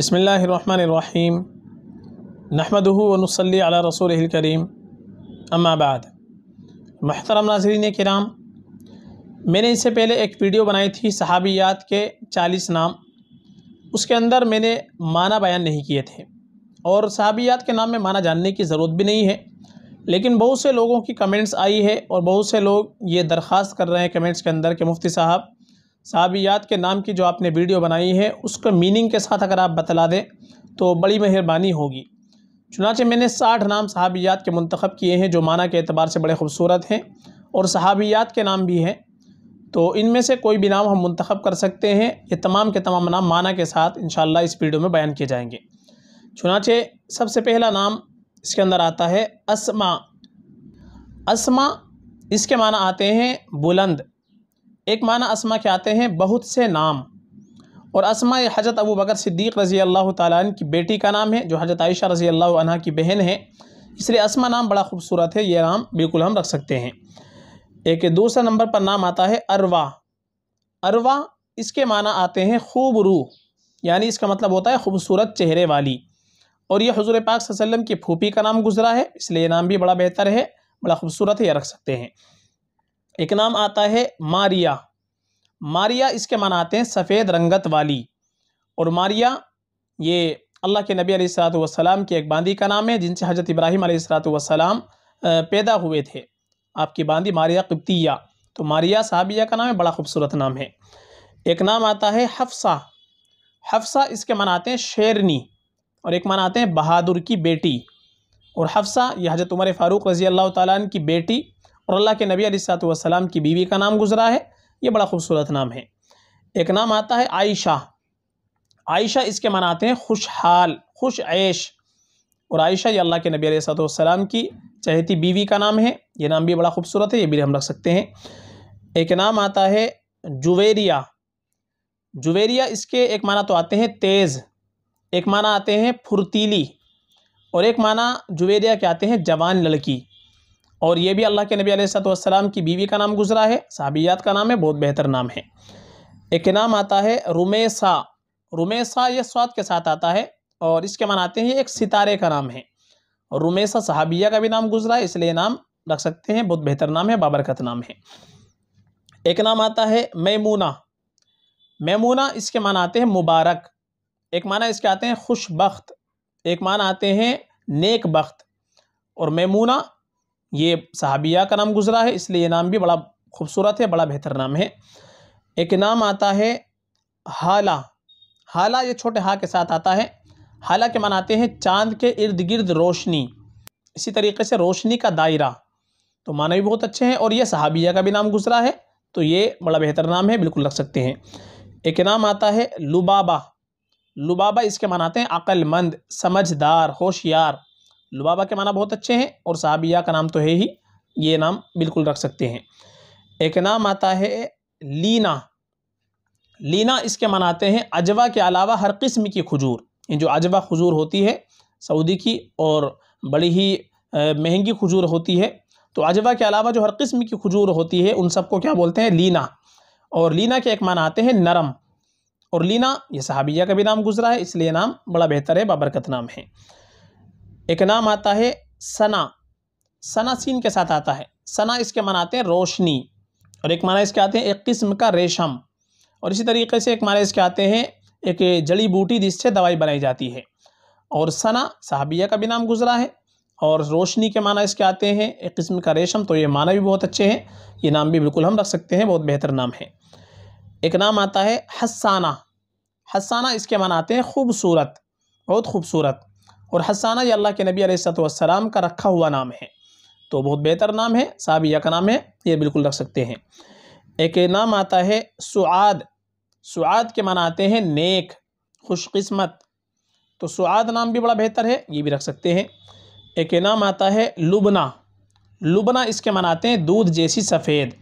बसमीम नहमदहू वनसली अला रसूल करीम अम्माबाद महतरम नाजरीन कराम मैंने इससे पहले एक वीडियो बनाई थी सहाबियात के चालीस नाम उसके अंदर मैंने माना बयान नहीं किए थे और सहाबियात के नाम में माना जानने की ज़रूरत भी नहीं है लेकिन बहुत से लोगों की कमेंट्स आई है और बहुत से लोग ये दरख्वास्त कर रहे हैं कमेंट्स के अंदर कि मुफ्ती साहब साबियात के नाम की जो आपने वीडियो बनाई है उसका मीनिंग के साथ अगर आप बतला दें तो बड़ी मेहरबानी होगी चुनाचे मैंने साठ नाम सहाबियात के मंतखब किए हैं जो माना के अतबार से बड़े खूबसूरत हैं और सहाबियात के नाम भी हैं तो इनमें से कोई भी नाम हम मंतखब कर सकते हैं ये तमाम के तमाम नाम माना के साथ इन इस वीडियो में बयान किए जाएंगे चुनाचे सबसे पहला नाम इसके अंदर आता है असमा असमा इसके माना आते हैं बुलंद एक माना असमा के आते हैं बहुत से नाम और असमा हजरत अबू बकर सिद्दीक़ रज़ी अल्लाह तन की बेटी का नाम है जो हजरत आयशा रज़ी अल्लाह की बहन है इसलिए असमा नाम बड़ा खूबसूरत है ये नाम बिल्कुल हम रख सकते हैं एक दूसरा नंबर पर नाम आता है अरवा अरवा इसके माना आते हैं खूब रूह यानी इसका मतलब होता है खूबसूरत चेहरे वाली और ये हजूर पाक वसल्लम की फूफी का नाम गुजरा है इसलिए नाम भी बड़ा बेहतर है बड़ा खूबसूरत है यह रख सकते हैं एक नाम आता है मारिया मारिया इसके मनाते आते हैं सफ़ेद रंगत वाली और मारिया ये अल्लाह के नबी वसलाम की एक बांदी का नाम है जिनसे हज़रत इब्राहिम वसलाम पैदा हुए थे आपकी बांदी मारिया किप्तिया तो मारिया साबिया का नाम है बड़ा खूबसूरत नाम है एक नाम आता है हफ्सा हफ्सा इसके मनाते हैं शेरनी और एक मनाते हैं बहादुर की बेटी और हफ्सा यह हजरत उमर फ़ारूक रज़ी अल्लाह ताली की बेटी और अल्लाह के नबी वसलाम की बीवी का नाम गुजरा है ये बड़ा खूबसूरत नाम है एक नाम आता है आयशा आयशा इसके माना आते हैं खुशहाल खुश ऐश और आयशा ये अल्लाह के नबी वसलाम की चहती बीवी का नाम है ये नाम भी बड़ा खूबसूरत है ये भी हम रख सकते हैं एक नाम आता है जुवेरिया जुवेरिया इसके एक माना तो आते हैं तेज़ एक माना आते हैं फुर्तीली और एक माना जुवेरिया के आते हैं जवान लड़की और ये भी अल्लाह के नबी अलैहिस्सलाम की बीवी का नाम गुजरा है साबियात का नाम है बहुत बेहतर नाम है एक नाम आता है रुमेसा रुमेसा ये स्वाद के साथ आता है और इसके मनाते हैं एक सितारे का नाम है और रुमेसा साहबिया का भी नाम गुजरा है इसलिए नाम रख सकते हैं बहुत बेहतर नाम है बाबरकत नाम है एक नाम आता है मैमूना मैमूना इसके माना आते हैं मुबारक एक माना इसके आते हैं खुशबख्त एक माना आते हैं नेक बख्त और मैमूना ये सहाबिया का नाम गुजरा है इसलिए ये नाम भी बड़ा खूबसूरत है बड़ा बेहतर नाम है एक नाम आता है हाला हाला ये छोटे हा के साथ आता है हाला के मनाते हैं चांद के इर्द गिर्द रोशनी इसी तरीके से रोशनी का दायरा तो माना भी बहुत अच्छे हैं और ये सहाबिया का भी नाम गुजरा है तो ये बड़ा बेहतर नाम है बिल्कुल रख सकते हैं एक नाम आता है लुबाबा लुबाबा इसके मनाते हैं अक्लमंद समझदार होशियार लुबाबा के माना बहुत अच्छे हैं और साबिया का नाम तो है ही ये नाम बिल्कुल रख सकते हैं एक नाम आता है लीना लीना इसके मनाते हैं अजवा के अलावा हर किस्म की खजूर ये जो अजवा खजूर होती है सऊदी की और बड़ी ही महंगी खजूर होती है तो अजवा के अलावा जो हर किस्म की खजूर होती है उन सबको क्या बोलते हैं लीना और लीना के एक माना आते हैं नरम और लीना ये सहाबिया का भी नाम गुजरा है इसलिए नाम बड़ा बेहतर है बाबरकत नाम है एक नाम आता है सना सना सीन के साथ आता है सना इसके माना आते हैं रोशनी और एक माना इसके आते हैं एक किस्म का रेशम और इसी तरीके से एक माना इसके आते हैं एक जड़ी बूटी जिससे दवाई बनाई जाती है और सना साहबिया का भी नाम गुजरा है और रोशनी के माना इसके आते हैं एक किस्म का रेशम तो ये माना भी बहुत अच्छे हैं ये नाम भी बिल्कुल हम रख सकते हैं बहुत बेहतर नाम है एक नाम आता है हसाना हसाना इसके माना आते हैं खूबसूरत बहुत खूबसूरत और हसाना ये अल्लाह के नबी अलैहिस्सलाम का रखा हुआ नाम है तो बहुत बेहतर नाम है साबिया का नाम है ये बिल्कुल रख सकते हैं एक नाम आता है सुद सुद के माना आते हैं नेक खुशकस्मत तो सुद नाम भी बड़ा बेहतर है ये भी रख सकते हैं एक नाम आता है लुबना लुबना इसके मनाते हैं दूध जैसी सफ़ेद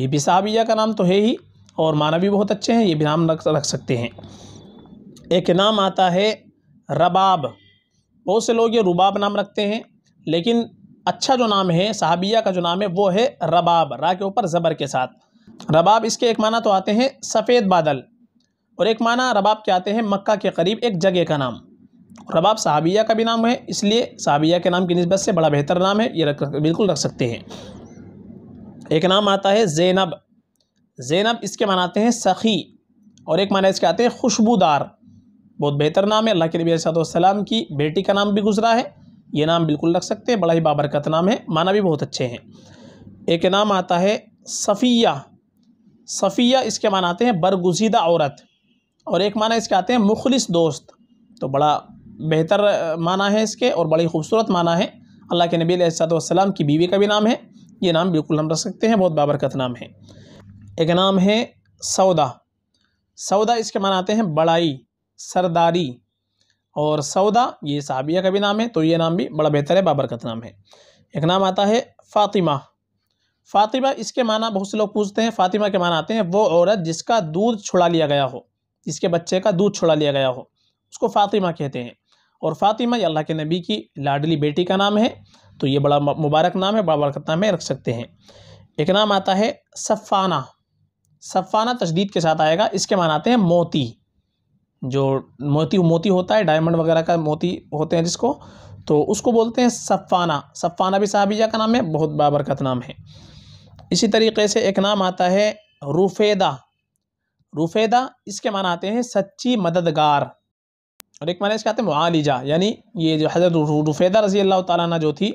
ये भी साबिया का नाम तो है ही और माना भी बहुत अच्छे हैं ये भी नाम रख सकते हैं एक नाम आता है रबाब बहुत से लोग ये रुबाब नाम रखते हैं लेकिन अच्छा जो नाम है साहबिया का जो नाम है वो है रबाब रा के ऊपर ज़बर के साथ रबाब इसके एक माना तो आते हैं सफ़ेद बादल और एक माना रबाब के आते हैं मक्का के करीब एक जगह का नाम रबाब साहबिया का भी नाम है इसलिए साहबिया के नाम की नस्बत से बड़ा बेहतर नाम है ये रख बिल्कुल रख सकते हैं एक नाम आता है जैनब जैनब इसके मनाते हैं सखी और एक माना इसके आते हैं खुशबूदार बहुत बेहतर नाम है अल्लाह के नबी सलाम की बेटी का नाम भी गुजरा है ये नाम बिल्कुल रख सकते हैं बड़ा ही बाबरकत नाम है माना भी बहुत अच्छे हैं एक नाम आता है सफ़िया सफ़िया इसके माना आते हैं बरगुजीदा औरत और एक माना इसके आते हैं मुखलिस दोस्त तो बड़ा बेहतर माना है इसके और बड़ी खूबसूरत माना है अल्लाह के नबी सलाम की बीवी का भी नाम है ये नाम बिल्कुल हम रख सकते हैं बहुत बाबरकत नाम है एक नाम है सौदा सौदा इसके माना आते हैं बड़ाई सरदारी और सौदा ये साबिया का भी नाम है तो ये नाम भी बड़ा बेहतर है बाबरकत नाम है एक नाम आता है फ़ातिमा फ़ातिमा इसके माना बहुत से लोग पूछते हैं फ़ातिमा के माना आते हैं वो औरत जिसका दूध छुड़ा लिया गया हो जिसके बच्चे का दूध छुड़ा लिया गया हो उसको फ़ातिमा कहते हैं और फ़ातिमा ये अल्लाह के नबी की लाडली बेटी का नाम है तो ये बड़ा मुबारक नाम है बड़ा बरकत नाम है रख सकते हैं एक नाम आता है सफ़ाना सफ़ाना तशदीद के साथ आएगा इसके आते हैं मोती जो मोती मोती होता है डायमंड वगैरह का मोती होते हैं जिसको तो उसको बोलते हैं सफ़ाना सफ़ाना भी साहबिया का नाम है बहुत बाबरकत नाम है इसी तरीके से एक नाम आता है रुफेदा रुफेदा इसके माना आते हैं सच्ची मददगार और एक माना इसके आते हैं मालिजा यानी ये जो हज़रत रुफेदा रजी अल्लाह ताली जो थी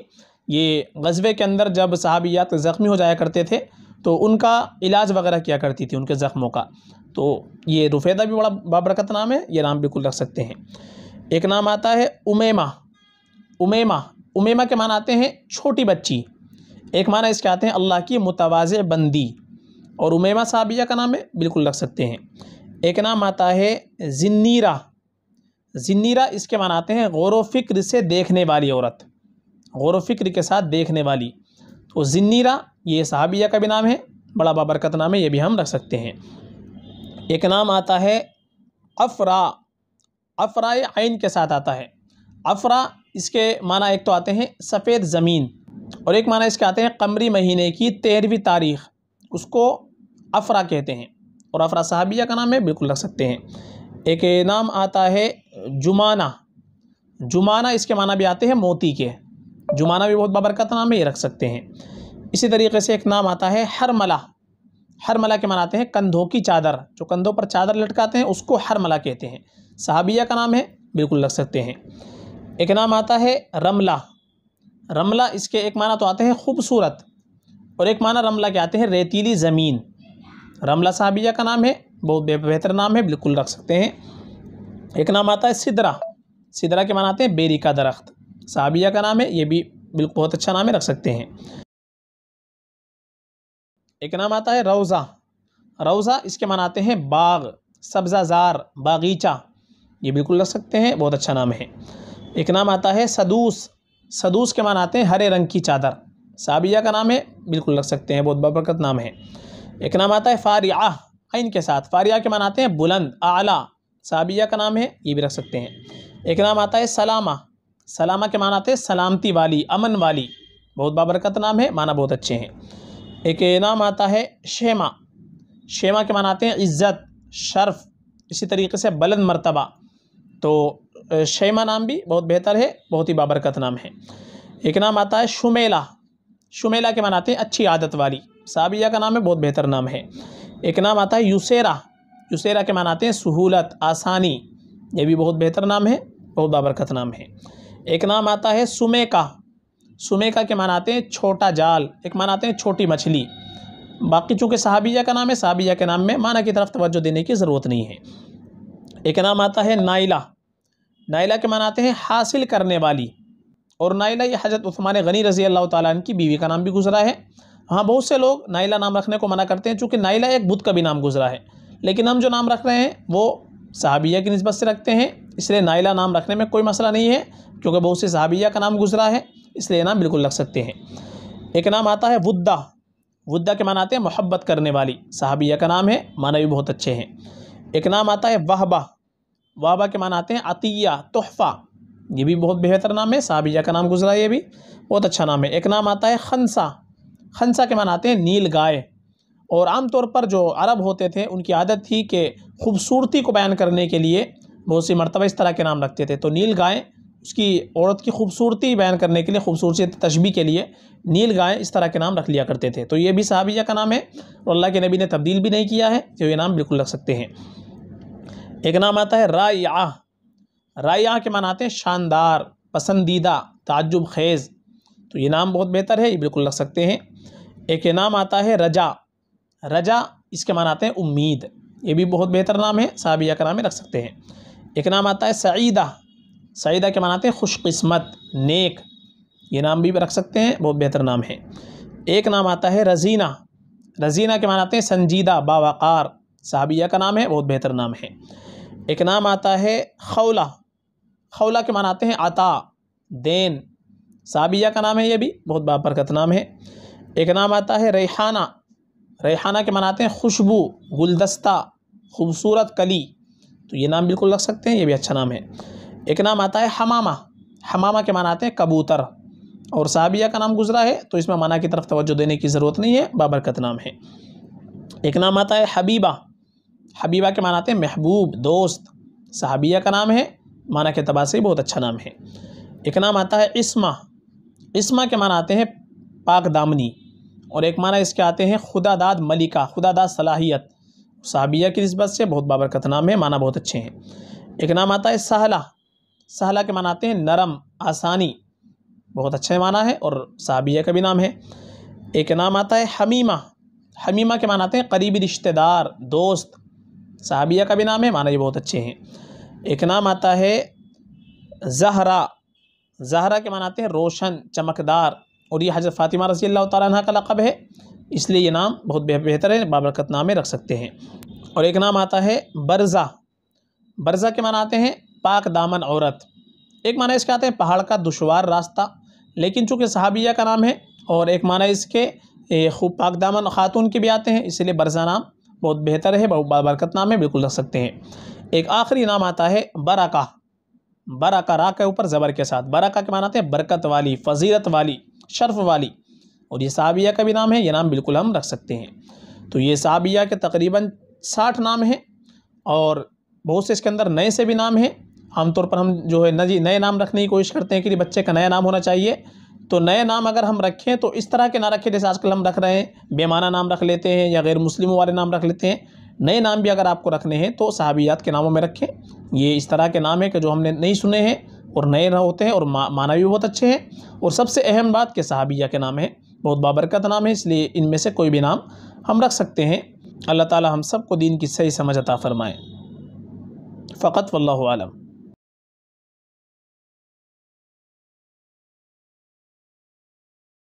ये गजबे के अंदर जब साहबियात ज़ख्मी हो जाया करते थे तो उनका इलाज वगैरह किया करती थी उनके ज़ख्मों का तो ये रुफेदा भी बड़ा बाबरकत नाम है ये नाम बिल्कुल रख सकते हैं एक नाम आता है उमेमा उमेमा उमेमा के मान आते हैं छोटी बच्ची एक माना इसके आते हैं अल्लाह की मुतवाज़ बंदी और उमेमा साबिया का नाम है बिल्कुल रख सकते हैं एक नाम आता है जिन्नीरा जिन्नीरा इसके मान आते हैं गौर फ़िक्र से देखने वाली औरत गौर फ़िक्र के साथ देखने वाली तो जिन्नीरा ये सहाबिया का भी नाम है बड़ा बाबरकत नाम है ये भी हम रख सकते हैं एक नाम आता है अफरा अफरा आइन के साथ आता है अफरा इसके माना एक तो आते हैं सफ़ेद ज़मीन और एक माना इसके आते हैं कमरी महीने की तेरहवीं तारीख उसको अफरा कहते हैं और अफरा साहबिया का नाम है बिल्कुल रख सकते हैं एक नाम आता है जुमाना जुमाना इसके माना भी आते हैं मोती के जुमाना भी बहुत बाबरकत नाम है ये रख सकते हैं इसी तरीके से एक नाम आता है हरमला हरमला के मनाते हैं कंधों की चादर जो कंधों पर चादर लटकाते हैं उसको हरमला कहते हैं सहाबिया का नाम है बिल्कुल लग सकते हैं एक नाम आता है रमला रमला इसके एक माना तो आते हैं खूबसूरत और एक माना रमला के आते हैं रेतीली ज़मीन रमला साहबिया का नाम है बहुत बेहतर नाम है बिल्कुल रख सकते हैं एक नाम आता है सिदरा सिदरा के माना आते हैं बेरी का दरख्त साहबिया का नाम है ये भी बिल्कुल बहुत अच्छा नाम है रख सकते हैं एक नाम आता है रोज़ा रोज़ा इसके मान आते हैं बाग सब्ज़ाजार बागीचा ये बिल्कुल लग सकते हैं बहुत अच्छा नाम है एक नाम आता है सदूस सदूस के मान आते हैं हरे रंग की चादर साबिया का नाम है बिल्कुल लग सकते हैं बहुत बबरकत नाम है एक नाम आता है फ़ारिया आइन के साथ फ़ारिया के मान आते हैं बुलंद आला साबिया का नाम है ये भी रख सकते हैं एक नाम आता है सलामा सलामा के मान आते हैं सलामती वाली अमन वाली बहुत बाबरकत नाम है माना बहुत अच्छे हैं एक नाम आता है शेमा शेमा के मानाते हैं इज़्ज़त शर्फ इसी तरीके से बलंद मरतबा तो शेमा नाम भी बहुत बेहतर है बहुत ही बाबरकत नाम है एक नाम आता है शुमेला शुमेला के मनाते हैं अच्छी आदत वाली साबिया का नाम है बहुत बेहतर नाम है एक नाम आता है यूसेरा यूसेरा के मनाते हैं सहूलत आसानी ये भी बहुत बेहतर नाम है बहुत बाबरकत नाम है एक नाम आता है सुमेका सुमेखा के मान आते हैं छोटा जाल एक मान आते हैं छोटी मछली बाकी चूँकि साहबिया का नाम है साहबिया के नाम में माना की तरफ तोज्जो देने की ज़रूरत नहीं है एक नाम आता है नाइला नाइला के मान आते हैं हासिल करने वाली और नाइला ये हज़रत उस्मान गनी रज़ी अल्लाह ताली की बीवी का नाम भी गुजरा है हाँ बहुत से लोग नाइला नाम रखने को मना करते हैं चूँकि नाइला एक बुद्ध का भी नाम गुजरा है लेकिन हम जो नाम रख रहे हैं वो साहबिया की नस्बत से रखते हैं इसलिए नाइला नाम रखने में कोई मसला नहीं है क्योंकि बहुत से साहबिया का नाम गुजरा है इसलिए नाम बिल्कुल लग सकते हैं एक नाम आता है वुद्दा वुद्दा के मान आते हैं मोहब्बत करने वाली साहबिया का नाम है माना भी बहुत अच्छे हैं एक नाम आता है वाहबा वाहबा के मान आते हैं अतिया तोहफ़ा ये भी बहुत बेहतर नाम है साहबिया का नाम गुजरा ये भी बहुत अच्छा नाम है एक नाम आता है खनसा खनसा के मान आते हैं नील गाय और आम तौर पर जो अरब होते थे उनकी आदत थी कि खूबसूरती को बयान करने के लिए बहुत सी मरतबा इस तरह के नाम रखते थे तो नील गाय उसकी औरत की खूबसूरती बयान करने के लिए खूबसूरती तशबी के लिए नील गाय इस तरह के नाम रख लिया करते थे तो ये भी सहाबिया का नाम है और अल्लाह के नबी ने तब्दील भी नहीं किया है तो ये नाम बिल्कुल रख सकते हैं एक नाम आता है राया राया के मान आते हैं शानदार पसंदीदा ताजुब खेज़ तो ये नाम बहुत बेहतर है ये बिल्कुल रख सकते हैं एक ये नाम आता है रजा रजा इसके मान आते हैं उम्मीद ये भी बहुत बेहतर नाम है सहाबिया का नाम रख सकते हैं एक नाम आता है सईदा सईदा के मनाते हैं खुशकस्मत नेक ये नाम भी रख सकते हैं बहुत बेहतर नाम है एक नाम आता है रजीना रजीना के मनाते हैं संजीदा बावाकार साबिया का नाम है बहुत बेहतर नाम है एक नाम आता है खौला खौला के मनाते हैं आता देन साबिया का नाम है ये भी बहुत बाबरकत नाम है एक नाम आता है रेहाना रेहाना के मनाते हैं खुशबू गुलदस्ता खूबसूरत कली तो ये नाम बिल्कुल रख सकते हैं ये भी अच्छा नाम है एक नाम आता है हमामा हमामा के माना आते हैं कबूतर और साबिया का नाम गुजरा है तो इसमें माना की तरफ तोज्जो देने की ज़रूरत नहीं है बाबरकत नाम है एक नाम आता है हबीबा हबीबा के आते हैं महबूब दोस्त साहबिया का नाम है माना के अतबार से बहुत अच्छा नाम है एक नाम आता है इसमा इसमा के माना आते हैं पाक दामनी और एक माना इसके आते हैं खुदा दाद मलिका दाद सलाहियत साहबिया की नस्बत से बहुत बाबरकत नाम है माना बहुत अच्छे हैं एक नाम आता है सहला सहला के मानाते हैं नरम आसानी बहुत अच्छा माना है और साबिया का भी नाम है एक नाम आता है हमीमा हमीमा के मानाते हैं करीबी रिश्तेदार दोस्त साबिया का भी नाम है माना ये बहुत अच्छे हैं एक नाम आता है जहरा जहरा के मानाते हैं रोशन चमकदार और ये हजरत फ़ातिमा रसी अल्लाह तह का लक़ब है इसलिए ये नाम बहुत बेहतर है बाबरकत नाम रख सकते हैं और एक नाम आता है बरजा बरजा के मानाते हैं पाक दामन औरत एक माना इसके आते हैं पहाड़ का दुशवार रास्ता लेकिन चूँकि सहाबिया का नाम है और एक माना इसके खूब पाक दामन खातून के भी आते हैं इसलिए बरसा नाम बहुत बेहतर है बहुत बरकत नाम है बिल्कुल रख सकते हैं एक आखिरी नाम आता है बराका बराका रा के ऊपर ज़बर के साथ बराका के मानाते हैं बरकत वाली फजीरत वाली शर्फ वाली और ये साबिया का भी नाम है ये नाम बिल्कुल हम रख सकते हैं तो ये साबिया के तकरीबन साठ नाम हैं और बहुत से इसके अंदर नए से भी नाम हैं आमतौर पर हम जो है नजी नए नाम रखने की कोशिश करते हैं कि बच्चे का नया नाम होना चाहिए तो नए नाम अगर हम रखें तो इस तरह के ना रखें जैसे आजकल हम रख रहे हैं बेमाना नाम रख लेते हैं या गैर मुस्लिमों वाले नाम रख लेते हैं नए नाम भी अगर आपको रखने हैं तो सहाबियात के नामों में रखें ये इस तरह के नाम है कि जो हमने नहीं सुने हैं और नए होते हैं और मा, माना भी बहुत अच्छे हैं और सबसे अहम बात कि सहाबिया के नाम है बहुत बाबरकत नाम है इसलिए इनमें से कोई भी नाम हम रख सकते हैं अल्लाह ताला हम सबको दीन की सही समझ अता फ़रमाएँ फ़कत वल्लम